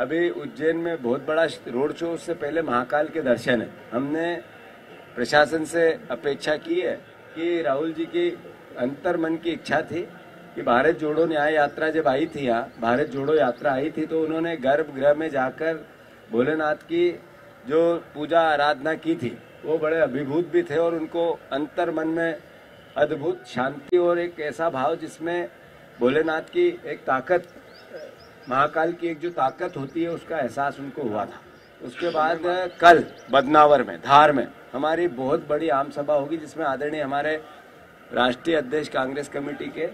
अभी उज्जैन में बहुत बड़ा रोड शो उससे पहले महाकाल के दर्शन है हमने प्रशासन से अपेक्षा की है कि राहुल जी की अंतर मन की इच्छा थी कि भारत जोड़ो न्याय यात्रा जब आई थी यहाँ भारत जोड़ो यात्रा आई थी तो उन्होंने गर्भगृह में जाकर भोलेनाथ की जो पूजा आराधना की थी वो बड़े अभिभूत भी थे और उनको अंतर मन में अद्भुत शांति और एक ऐसा भाव जिसमें भोलेनाथ की एक ताकत महाकाल की एक जो ताकत होती है उसका एहसास उनको हुआ था उसके बाद कल बदनावर में धार में हमारी बहुत बड़ी आम सभा होगी जिसमें आदरणीय हमारे राष्ट्रीय अध्यक्ष कांग्रेस कमेटी के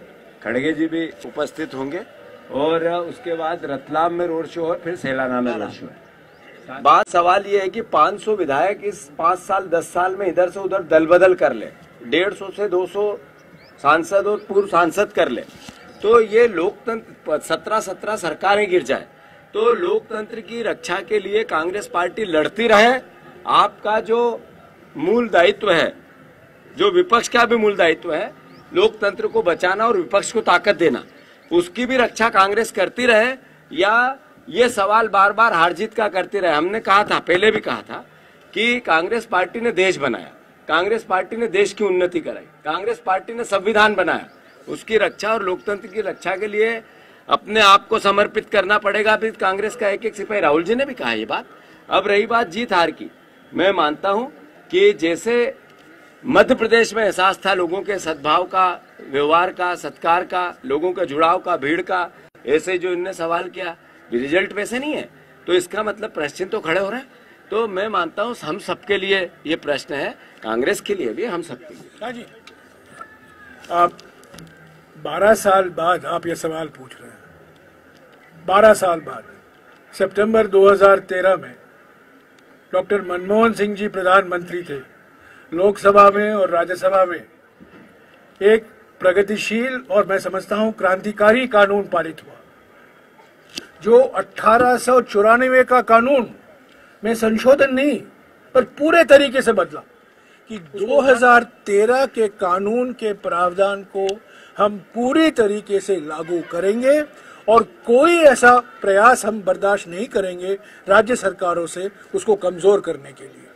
खड़गे जी भी उपस्थित होंगे और उसके बाद रतलाम में रोड शो और फिर सैलाना में रोड शो है बात सवाल ये है कि 500 विधायक इस पाँच साल दस साल में इधर से उधर दल बदल कर ले डेढ़ सौ से दो सांसद और पूर्व सांसद कर ले तो ये लोकतंत्र सत्रह सत्रह सरकारें गिर जाए तो लोकतंत्र की रक्षा के लिए कांग्रेस पार्टी लड़ती रहे आपका जो मूल दायित्व है जो विपक्ष का भी मूल दायित्व है लोकतंत्र को बचाना और विपक्ष को ताकत देना उसकी भी रक्षा कांग्रेस करती रहे या ये सवाल बार बार हार जीत का करती रहे हमने कहा था पहले भी कहा था कि कांग्रेस पार्टी ने देश बनाया कांग्रेस पार्टी ने देश की उन्नति कराई कांग्रेस पार्टी ने संविधान बनाया उसकी रक्षा और लोकतंत्र की रक्षा के लिए अपने आप को समर्पित करना पड़ेगा अभी कांग्रेस का एक एक सिपाही राहुल जी ने भी कहा ये बात अब रही बात जीत हार की मैं मानता हूं कि जैसे मध्य प्रदेश में एहसास था लोगों के सद्भाव का व्यवहार का सत्कार का लोगों का जुड़ाव का भीड़ का ऐसे जो इनने सवाल किया रिजल्ट वैसे नहीं है तो इसका मतलब प्रश्न तो खड़े हो रहे हैं तो मैं मानता हूँ हम सबके लिए ये प्रश्न है कांग्रेस के लिए भी हम सबके लिए बारह साल बाद आप यह सवाल पूछ रहे हैं बारह साल बाद सितंबर 2013 में डॉक्टर मनमोहन सिंह जी प्रधानमंत्री थे लोकसभा में और राज्यसभा में एक प्रगतिशील और मैं समझता हूं क्रांतिकारी कानून पारित हुआ जो अठारह का कानून में संशोधन नहीं पर पूरे तरीके से बदला कि 2013 के कानून के प्रावधान को हम पूरी तरीके से लागू करेंगे और कोई ऐसा प्रयास हम बर्दाश्त नहीं करेंगे राज्य सरकारों से उसको कमजोर करने के लिए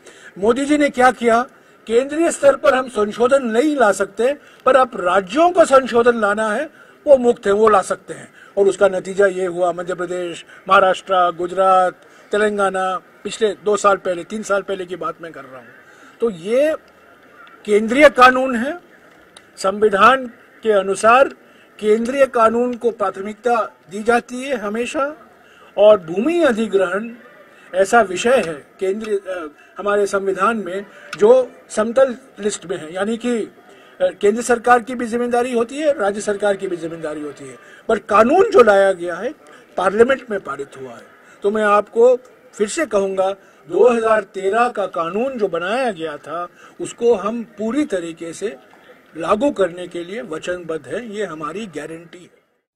मोदी जी ने क्या किया केंद्रीय स्तर पर हम संशोधन नहीं ला सकते पर अब राज्यों को संशोधन लाना है वो मुक्त है वो ला सकते हैं और उसका नतीजा ये हुआ मध्य प्रदेश महाराष्ट्र गुजरात तेलंगाना पिछले दो साल पहले तीन साल पहले की बात मैं कर रहा हूँ तो ये केंद्रीय कानून है संविधान के अनुसार केंद्रीय कानून को प्राथमिकता दी जाती है हमेशा और भूमि अधिग्रहण ऐसा विषय है केंद्रीय हमारे संविधान में जो समतल लिस्ट में है यानी कि केंद्र सरकार की भी जिम्मेदारी होती है राज्य सरकार की भी जिम्मेदारी होती है पर कानून जो लाया गया है पार्लियामेंट में पारित हुआ है तो मैं आपको फिर से कहूंगा 2013 का कानून जो बनाया गया था उसको हम पूरी तरीके से लागू करने के लिए वचनबद्ध है ये हमारी गारंटी है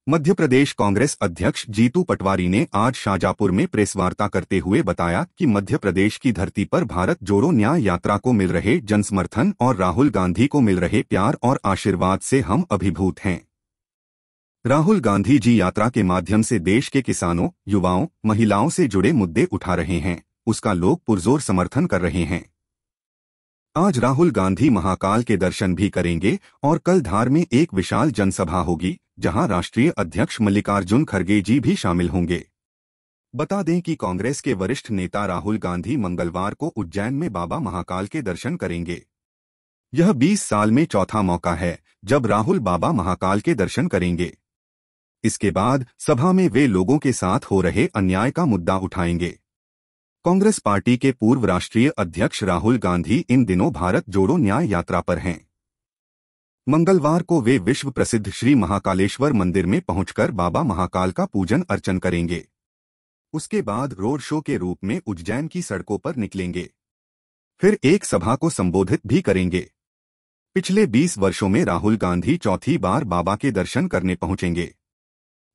मध्य प्रदेश कांग्रेस अध्यक्ष जीतू पटवारी ने आज शाहजापुर में प्रेस वार्ता करते हुए बताया कि मध्य प्रदेश की धरती पर भारत जोड़ो न्याय यात्रा को मिल रहे जनसमर्थन और राहुल गांधी को मिल रहे प्यार और आशीर्वाद से हम अभिभूत हैं राहुल गांधी जी यात्रा के माध्यम से देश के किसानों युवाओं महिलाओं से जुड़े मुद्दे उठा रहे हैं उसका लोग पुरजोर समर्थन कर रहे हैं आज राहुल गांधी महाकाल के दर्शन भी करेंगे और कल धार में एक विशाल जनसभा होगी जहां राष्ट्रीय अध्यक्ष मल्लिकार्जुन खड़गे जी भी शामिल होंगे बता दें कि कांग्रेस के वरिष्ठ नेता राहुल गांधी मंगलवार को उज्जैन में बाबा महाकाल के दर्शन करेंगे यह 20 साल में चौथा मौका है जब राहुल बाबा महाकाल के दर्शन करेंगे इसके बाद सभा में वे लोगों के साथ हो रहे अन्याय का मुद्दा उठाएंगे कांग्रेस पार्टी के पूर्व राष्ट्रीय अध्यक्ष राहुल गांधी इन दिनों भारत जोड़ो न्याय यात्रा पर हैं मंगलवार को वे विश्व प्रसिद्ध श्री महाकालेश्वर मंदिर में पहुंचकर बाबा महाकाल का पूजन अर्चन करेंगे उसके बाद रोड शो के रूप में उज्जैन की सड़कों पर निकलेंगे फिर एक सभा को संबोधित भी करेंगे पिछले 20 वर्षों में राहुल गांधी चौथी बार बाबा के दर्शन करने पहुंचेंगे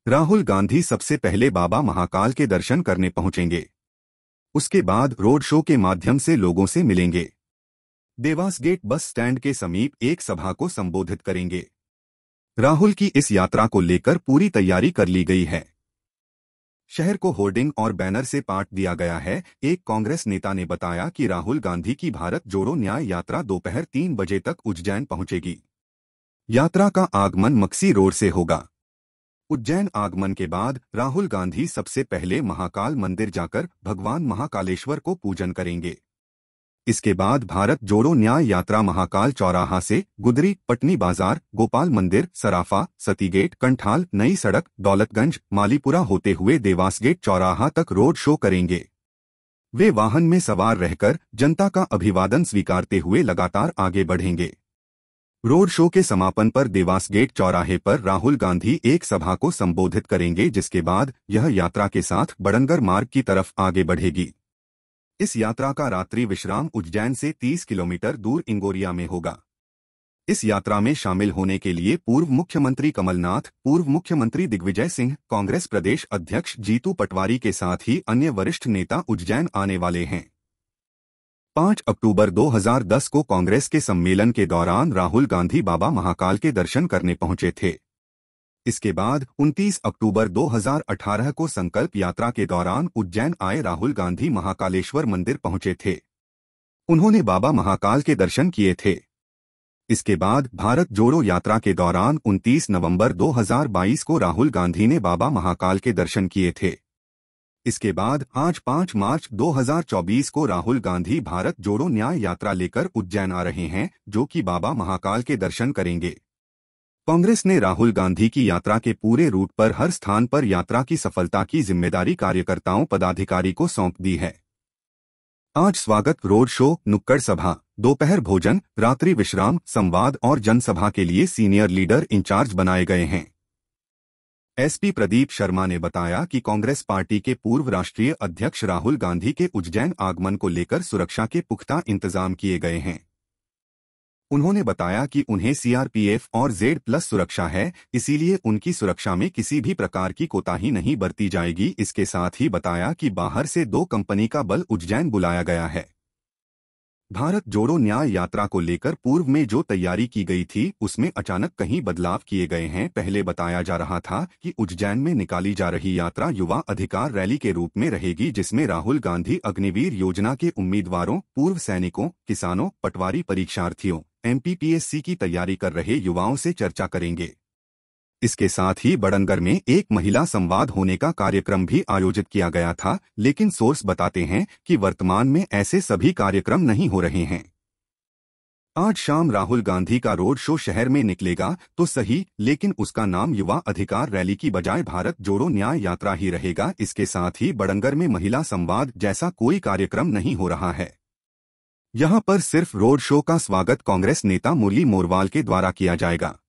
राहुल गांधी सबसे पहले बाबा महाकाल के दर्शन करने पहुंचेंगे उसके बाद रोड शो के माध्यम से लोगों से मिलेंगे देवास गेट बस स्टैंड के समीप एक सभा को संबोधित करेंगे राहुल की इस यात्रा को लेकर पूरी तैयारी कर ली गई है शहर को होर्डिंग और बैनर से पाट दिया गया है एक कांग्रेस नेता ने बताया कि राहुल गांधी की भारत जोड़ो न्याय यात्रा दोपहर तीन बजे तक उज्जैन पहुंचेगी यात्रा का आगमन मक्सी रोड से होगा उज्जैन आगमन के बाद राहुल गांधी सबसे पहले महाकाल मंदिर जाकर भगवान महाकालेश्वर को पूजन करेंगे इसके बाद भारत जोड़ो न्याय यात्रा महाकाल चौराहा से गुदरी पटनी बाजार गोपाल मंदिर सराफा सतीगेट कंठाल नई सड़क दौलतगंज मालीपुरा होते हुए देवासगेट चौराहा तक रोड शो करेंगे वे वाहन में सवार रहकर जनता का अभिवादन स्वीकारते हुए लगातार आगे बढ़ेंगे रोड शो के समापन पर देवास गेट चौराहे पर राहुल गांधी एक सभा को संबोधित करेंगे जिसके बाद यह यात्रा के साथ बड़ंगर मार्ग की तरफ आगे बढ़ेगी इस यात्रा का रात्रि विश्राम उज्जैन से 30 किलोमीटर दूर इंगोरिया में होगा इस यात्रा में शामिल होने के लिए पूर्व मुख्यमंत्री कमलनाथ पूर्व मुख्यमंत्री दिग्विजय सिंह कांग्रेस प्रदेश अध्यक्ष जीतू पटवारी के साथ ही अन्य वरिष्ठ नेता उज्जैन आने वाले हैं पाँच अक्टूबर 2010 को कांग्रेस के सम्मेलन के दौरान राहुल गांधी बाबा महाकाल के दर्शन करने पहुंचे थे इसके बाद 29 अक्टूबर 2018 को संकल्प यात्रा के दौरान उज्जैन आए राहुल गांधी महाकालेश्वर मंदिर पहुंचे थे उन्होंने बाबा महाकाल के दर्शन किए थे इसके बाद भारत जोड़ो यात्रा के दौरान 29 नवंबर 2022 को राहुल गांधी ने बाबा महाकाल के दर्शन किए थे इसके बाद आज 5 मार्च 2024 को राहुल गांधी भारत जोड़ो न्याय यात्रा लेकर उज्जैन आ रहे हैं जो कि बाबा महाकाल के दर्शन करेंगे कांग्रेस ने राहुल गांधी की यात्रा के पूरे रूट पर हर स्थान पर यात्रा की सफलता की जिम्मेदारी कार्यकर्ताओं पदाधिकारी को सौंप दी है आज स्वागत रोड शो नुक्कड़ सभा दोपहर भोजन रात्रि विश्राम संवाद और जनसभा के लिए सीनियर लीडर इंचार्ज बनाए गए हैं एसपी प्रदीप शर्मा ने बताया कि कांग्रेस पार्टी के पूर्व राष्ट्रीय अध्यक्ष राहुल गांधी के उज्जैन आगमन को लेकर सुरक्षा के पुख्ता इंतजाम किए गए हैं उन्होंने बताया कि उन्हें सीआरपीएफ और जेड प्लस सुरक्षा है इसीलिए उनकी सुरक्षा में किसी भी प्रकार की कोताही नहीं बरती जाएगी इसके साथ ही बताया कि बाहर से दो कंपनी का बल उज्जैन बुलाया गया है भारत जोड़ो न्याय यात्रा को लेकर पूर्व में जो तैयारी की गई थी उसमें अचानक कहीं बदलाव किए गए हैं पहले बताया जा रहा था कि उज्जैन में निकाली जा रही यात्रा युवा अधिकार रैली के रूप में रहेगी जिसमें राहुल गांधी अग्निवीर योजना के उम्मीदवारों पूर्व सैनिकों किसानों पटवारी परीक्षार्थियों एम की तैयारी कर रहे युवाओं से चर्चा करेंगे इसके साथ ही बड़ंगर में एक महिला संवाद होने का कार्यक्रम भी आयोजित किया गया था लेकिन सोर्स बताते हैं कि वर्तमान में ऐसे सभी कार्यक्रम नहीं हो रहे हैं आज शाम राहुल गांधी का रोड शो शहर में निकलेगा तो सही लेकिन उसका नाम युवा अधिकार रैली की बजाय भारत जोड़ो न्याय यात्रा ही रहेगा इसके साथ ही बड़ंगर में महिला संवाद जैसा कोई कार्यक्रम नहीं हो रहा है यहां पर सिर्फ रोड शो का स्वागत कांग्रेस नेता मुरली मोरवाल के द्वारा किया जाएगा